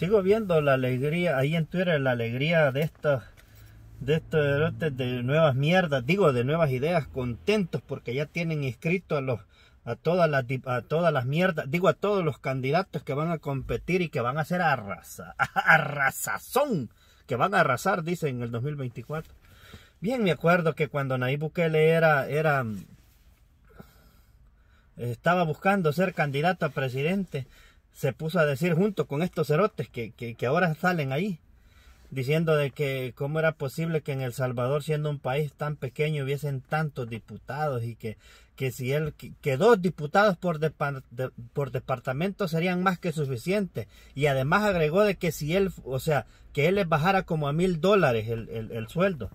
sigo viendo la alegría ahí en Twitter la alegría de estos de estos de nuevas mierdas digo de nuevas ideas contentos porque ya tienen inscrito a los a todas las a todas mierdas digo a todos los candidatos que van a competir y que van a ser arrasa arrasazón que van a arrasar dicen, en el 2024 bien me acuerdo que cuando Nayib Bukele era era estaba buscando ser candidato a presidente se puso a decir junto con estos cerotes que, que, ahora salen ahí, diciendo de que cómo era posible que en El Salvador, siendo un país tan pequeño, hubiesen tantos diputados y que, que si él, que, dos diputados por, por departamento serían más que suficientes. Y además agregó de que si él, o sea, que él les bajara como a mil dólares el, el, sueldo.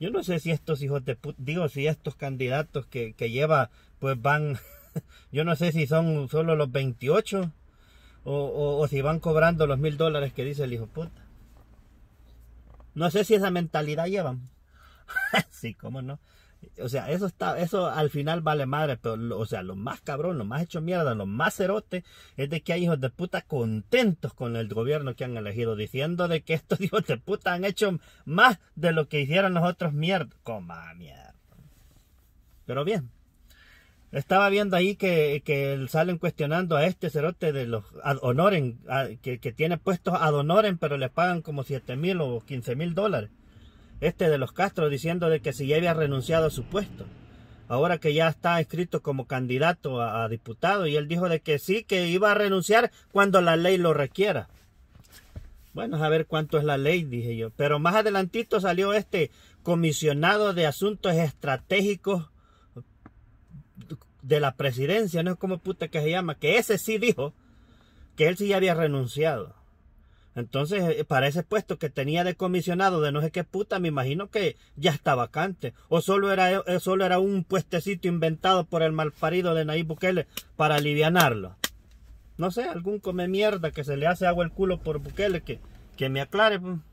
Yo no sé si estos hijos de digo, si estos candidatos que, que lleva, pues van, yo no sé si son solo los 28 o, si van cobrando los mil dólares que dice el hijo puta. No sé si esa mentalidad llevan. sí, cómo no. O sea, eso está, eso al final vale madre, pero o sea, lo más cabrón, lo más hecho mierda, lo más cerote es de que hay hijos de puta contentos con el gobierno que han elegido, diciendo de que estos hijos de puta han hecho más de lo que hicieron los otros mierda. Coma mierda. Pero bien, estaba viendo ahí que, salen cuestionando a este cerote de los honoren, que, que, tiene puestos a honoren, pero le pagan como 7 mil o 15 mil dólares. Este de los Castro diciendo de que si ya había renunciado a su puesto. Ahora que ya está escrito como candidato a, a diputado y él dijo de que sí, que iba a renunciar cuando la ley lo requiera. Bueno, a ver cuánto es la ley, dije yo. Pero más adelantito salió este comisionado de asuntos estratégicos de la presidencia, no es como puta que se llama, que ese sí dijo que él sí había renunciado. Entonces, eh, para ese puesto que tenía de comisionado de no sé qué puta, me imagino que ya está vacante. O solo era, eh, eh, era un puestecito inventado por el malparido de Nayib Bukele para alivianarlo. No sé, algún come mierda que se le hace agua el culo por Bukele que, que me aclare. Pues.